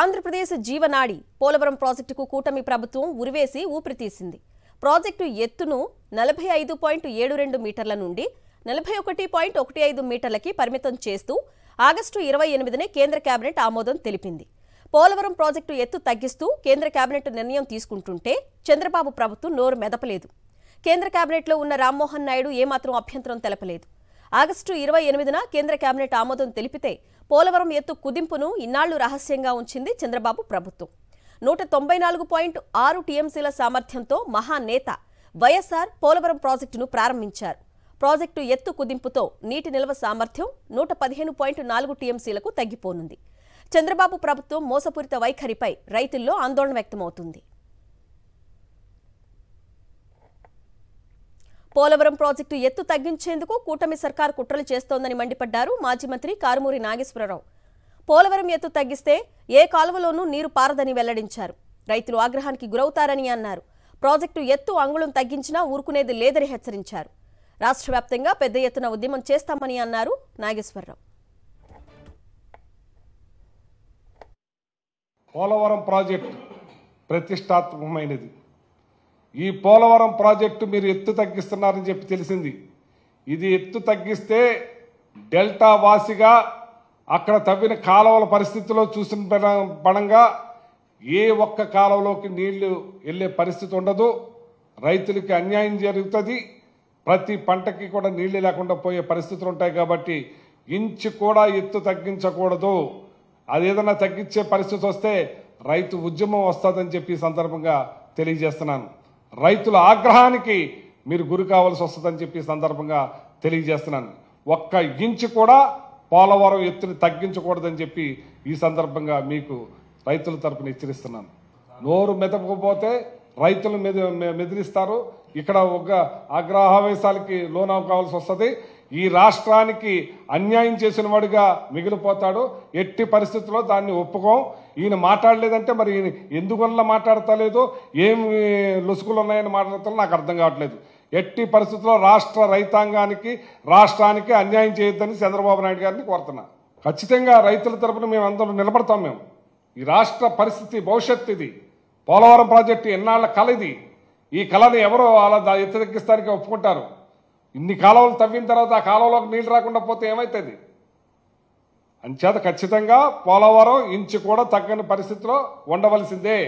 ఆంధ్రప్రదేశ్ జీవనాడి పోలవరం ప్రాజెక్టుకు కూటమి ప్రభుత్వం ఉరివేసి ఊపిరితీసింది ప్రాజెక్టు ఎత్తును నలభై ఐదు పాయింట్ ఏడు రెండు మీటర్ల నుండి నలభై ఒకటి పాయింట్ ఒకటి ఐదు మీటర్లకి పరిమితం చేస్తూ ఆగస్టు ఇరవై ఎనిమిదినే కేంద్ర కేబినెట్ ఆమోదం తెలిపింది పోలవరం ప్రాజెక్టు ఎత్తు తగ్గిస్తూ కేంద్ర కేబినెట్ నిర్ణయం తీసుకుంటుంటే చంద్రబాబు ప్రభుత్వం నోరు మెదపలేదు కేంద్ర కేబినెట్లో ఉన్న రామ్మోహన్ నాయుడు ఏమాత్రం అభ్యంతరం తెలపలేదు ఆగస్టు ఇరవై ఎనిమిదిన కేంద్ర కేబినెట్ ఆమోదం తెలిపితే పోలవరం ఎత్తు కుదింపును ఇన్నాళ్లు రహస్యంగా ఉంచింది చంద్రబాబు ప్రభుత్వం నూట తొంభై నాలుగు పాయింట్ ఆరు టీఎంసీల సామర్థ్యంతో మహానేత వైఎస్ఆర్ పోలవరం ప్రాజెక్టును ప్రారంభించారు ప్రాజెక్టు ఎత్తు కుదింపుతో నీటి నిల్వ సామర్థ్యం నూట పదిహేను పాయింట్ నాలుగు టీఎంసీలకు తగ్గిపోనుంది చంద్రబాబు ప్రభుత్వం మోసపూరిత వైఖరిపై రైతుల్లో ఆందోళన వ్యక్తమవుతుంది పోలవరం ప్రాజెక్టు ఎత్తు తగ్గించేందుకు కూటమి సర్కార్ కుట్రలు చేస్తోందని మండిపడ్డారు మాజీ మంత్రి కారుమూరి నాగేశ్వరరావు పోలవరం ఎత్తు తగ్గిస్తే ఏ కాలువలోనూ నీరు పారదని వెల్లడించారు రైతులు ఆగ్రహానికి గురవుతారని అన్నారు ప్రాజెక్టు ఎత్తు అంగుళం తగ్గించినా ఊరుకునేది లేదని హెచ్చరించారు రాష్ట్ర వ్యాప్తంగా పెద్ద ఎత్తున ఉద్యమం చేస్తామని అన్నారు నాగేశ్వరరావు పోలవరం ప్రాజెక్టు ప్రతిష్టాత్మకమైనది ఈ పోలవరం ప్రాజెక్టు మీరు ఎత్తు తగ్గిస్తున్నారని చెప్పి తెలిసింది ఇది ఎత్తు తగ్గిస్తే డెల్టా వాసిగా అక్కడ తవ్విన కాలువల పరిస్థితిలో చూసిన పడంగా ఏ ఒక్క కాలంలోకి నీళ్లు వెళ్ళే పరిస్థితి ఉండదు రైతులకి అన్యాయం జరుగుతుంది ప్రతి పంటకి కూడా నీళ్లు లేకుండా పోయే పరిస్థితులు ఉంటాయి కాబట్టి ఇంచు కూడా ఎత్తు తగ్గించకూడదు అది ఏదైనా తగ్గించే పరిస్థితి వస్తే రైతు ఉద్యమం వస్తుందని చెప్పి సందర్భంగా తెలియజేస్తున్నాను రైతుల ఆగ్రహానికి మీరు గురి కావాల్సి వస్తుందని చెప్పి సందర్భంగా తెలియజేస్తున్నాను ఒక్క ఇంచు కూడా పోలవరం ఎత్తుని తగ్గించకూడదని చెప్పి ఈ సందర్భంగా మీకు రైతుల తరపున హెచ్చరిస్తున్నాను నోరు మెదపకపోతే రైతులు మెదిరిస్తారు ఇక్కడ ఒక ఆగ్రహావేశాలకి లోన్ కావాల్సి వస్తుంది ఈ రాష్ట్రానికి అన్యాయం చేసిన వాడిగా మిగిలిపోతాడు ఎట్టి పరిస్థితుల్లో దాన్ని ఒప్పుకోం ఈయన మాట్లాడలేదంటే మరి ఈయన ఎందువల్ల మాట్లాడతలేదు ఏం లొసుగులు ఉన్నాయని మాట్లాడతారో నాకు అర్థం కావట్లేదు ఎట్టి పరిస్థితుల్లో రాష్ట్ర రైతాంగానికి రాష్ట్రానికి అన్యాయం చేయొద్దని చంద్రబాబు నాయుడు గారిని కోరుతున్నా ఖచ్చితంగా రైతుల తరపున మేము అందరూ నిలబడతాం మేము ఈ రాష్ట్ర పరిస్థితి భవిష్యత్తు ఇది పోలవరం ప్రాజెక్టు ఎన్నాళ్ల కల ఇది ఈ కళను ఎవరో అలా ఎత్తదెక్కిస్తానికి ఒప్పుకుంటారు ఇన్ని కాలువలు తవ్విన తర్వాత ఆ కాలువలోకి నీళ్ళు రాకుండా పోతే ఏమవుతుంది అంచేత ఖచ్చితంగా పోలవరం ఇంచు కూడా తగ్గని పరిస్థితిలో ఉండవలసిందే